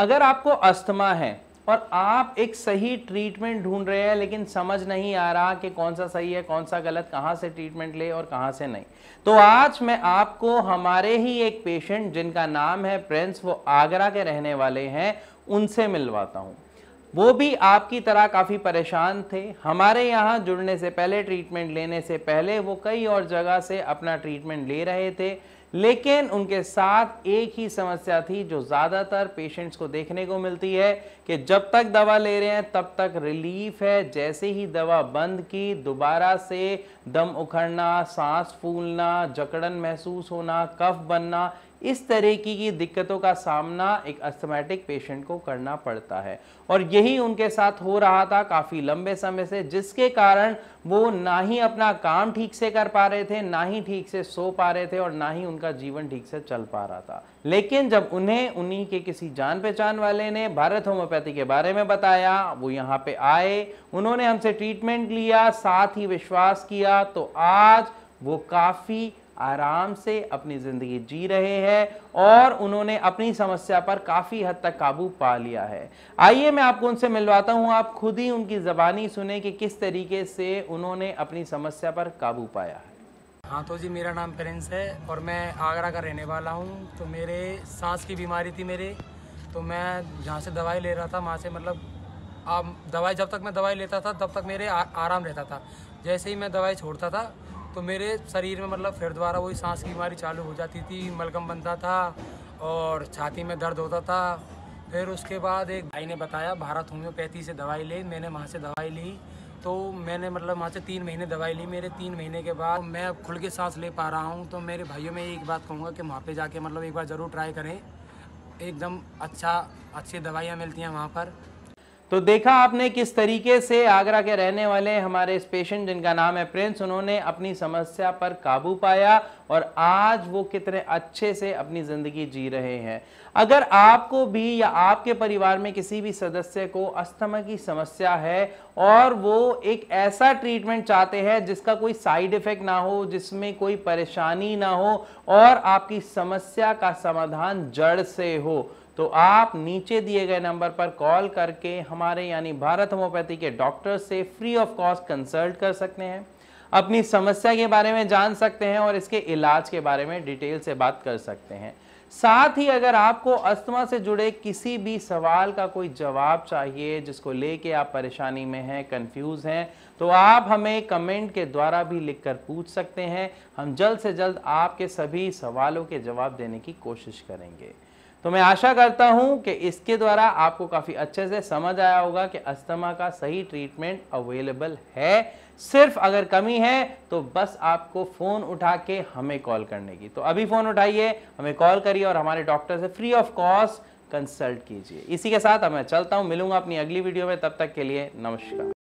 अगर आपको अस्थमा है और आप एक सही ट्रीटमेंट ढूंढ रहे हैं लेकिन समझ नहीं आ रहा कि कौन सा सही है कौन सा गलत कहां से ट्रीटमेंट ले और कहां से नहीं तो आज मैं आपको हमारे ही एक पेशेंट जिनका नाम है प्रिंस वो आगरा के रहने वाले हैं उनसे मिलवाता हूं वो भी आपकी तरह काफ़ी परेशान थे हमारे यहाँ जुड़ने से पहले ट्रीटमेंट लेने से पहले वो कई और जगह से अपना ट्रीटमेंट ले रहे थे लेकिन उनके साथ एक ही समस्या थी जो ज़्यादातर पेशेंट्स को देखने को मिलती है कि जब तक दवा ले रहे हैं तब तक रिलीफ है जैसे ही दवा बंद की दोबारा से दम उखड़ना सांस फूलना जकड़न महसूस होना कफ बनना इस तरह की, की दिक्कतों का सामना एक अस्थमेटिक पेशेंट को करना पड़ता है और यही उनके साथ हो रहा था काफ़ी लंबे समय से जिसके कारण वो ना ही अपना काम ठीक से कर पा रहे थे ना ही ठीक से सो पा रहे थे और ना ही उनका जीवन ठीक से चल पा रहा था लेकिन जब उन्हें उन्हीं के किसी जान पहचान वाले ने भारत होम्योपैथी के बारे में बताया वो यहाँ पे आए उन्होंने हमसे ट्रीटमेंट लिया साथ ही विश्वास किया तो आज वो काफ़ी आराम से अपनी ज़िंदगी जी रहे हैं और उन्होंने अपनी समस्या पर काफ़ी हद तक काबू पा लिया है आइए मैं आपको उनसे मिलवाता हूँ आप खुद ही उनकी ज़बानी सुने कि किस तरीके से उन्होंने अपनी समस्या पर काबू पाया है हाँ तो जी मेरा नाम प्रिंस है और मैं आगरा का रहने वाला हूँ तो मेरे सांस की बीमारी थी मेरे तो मैं जहाँ से दवाई ले रहा था वहाँ से मतलब आप दवाई जब तक मैं दवाई लेता था तब तक मेरे आ, आराम रहता था जैसे ही मैं दवाई छोड़ता था तो मेरे शरीर में मतलब फिर दोबारा वही सांस की बीमारी चालू हो जाती थी मलकम बनता था और छाती में दर्द होता था फिर उसके बाद एक भाई ने बताया भारत होम्योपैथी से दवाई ले मैंने वहाँ से दवाई ली तो मैंने मतलब वहाँ से तीन महीने दवाई ली मेरे तीन महीने के बाद मैं अब खुल के सांस ले पा रहा हूँ तो मेरे भाइयों में एक बात कहूँगा कि वहाँ पे जाके मतलब एक बार ज़रूर ट्राई करें एकदम अच्छा अच्छी दवाइयाँ मिलती हैं वहाँ पर तो देखा आपने किस तरीके से आगरा के रहने वाले हमारे इस पेशेंट जिनका नाम है प्रिंस उन्होंने अपनी समस्या पर काबू पाया और आज वो कितने अच्छे से अपनी ज़िंदगी जी रहे हैं अगर आपको भी या आपके परिवार में किसी भी सदस्य को अस्थमा की समस्या है और वो एक ऐसा ट्रीटमेंट चाहते हैं जिसका कोई साइड इफ़ेक्ट ना हो जिसमें कोई परेशानी ना हो और आपकी समस्या का समाधान जड़ से हो तो आप नीचे दिए गए नंबर पर कॉल करके हमारे यानी भारत होम्योपैथी के डॉक्टर से फ्री ऑफ कॉस्ट कंसल्ट कर सकते हैं अपनी समस्या के बारे में जान सकते हैं और इसके इलाज के बारे में डिटेल से बात कर सकते हैं साथ ही अगर आपको अस्थमा से जुड़े किसी भी सवाल का कोई जवाब चाहिए जिसको लेके आप परेशानी में हैं कंफ्यूज हैं तो आप हमें कमेंट के द्वारा भी लिखकर पूछ सकते हैं हम जल्द से जल्द आपके सभी सवालों के जवाब देने की कोशिश करेंगे तो मैं आशा करता हूं कि इसके द्वारा आपको काफ़ी अच्छे से समझ आया होगा कि अस्थमा का सही ट्रीटमेंट अवेलेबल है सिर्फ अगर कमी है तो बस आपको फ़ोन उठा के हमें कॉल करने की तो अभी फ़ोन उठाइए हमें कॉल करिए और हमारे डॉक्टर से फ्री ऑफ कॉस्ट कंसल्ट कीजिए इसी के साथ मैं चलता हूँ मिलूंगा अपनी अगली वीडियो में तब तक के लिए नमस्कार